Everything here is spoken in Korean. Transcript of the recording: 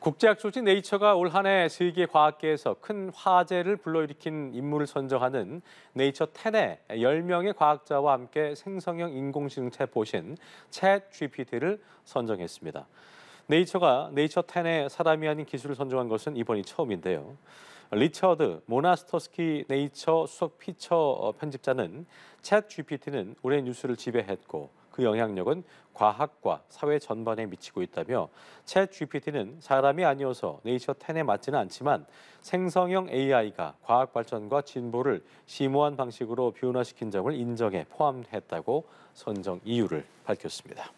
국제학 조지 네이처가 올 한해 세계 과학계에서 큰 화제를 불러일으킨 인물을 선정하는 네이처 10에 10명의 과학자와 함께 생성형 인공지능 챗봇신챗 GPT를 선정했습니다. 네이처가 네이처 10에 사람이 아닌 기술을 선정한 것은 이번이 처음인데요. 리처드 모나스토스키 네이처 수석 피처 어, 편집자는 챗 GPT는 올해 뉴스를 지배했고 그 영향력은 과학과 사회 전반에 미치고 있다며 챗 GPT는 사람이 아니어서 네이처 10에 맞지는 않지만 생성형 AI가 과학 발전과 진보를 심오한 방식으로 비운화시킨 점을 인정해 포함했다고 선정 이유를 밝혔습니다.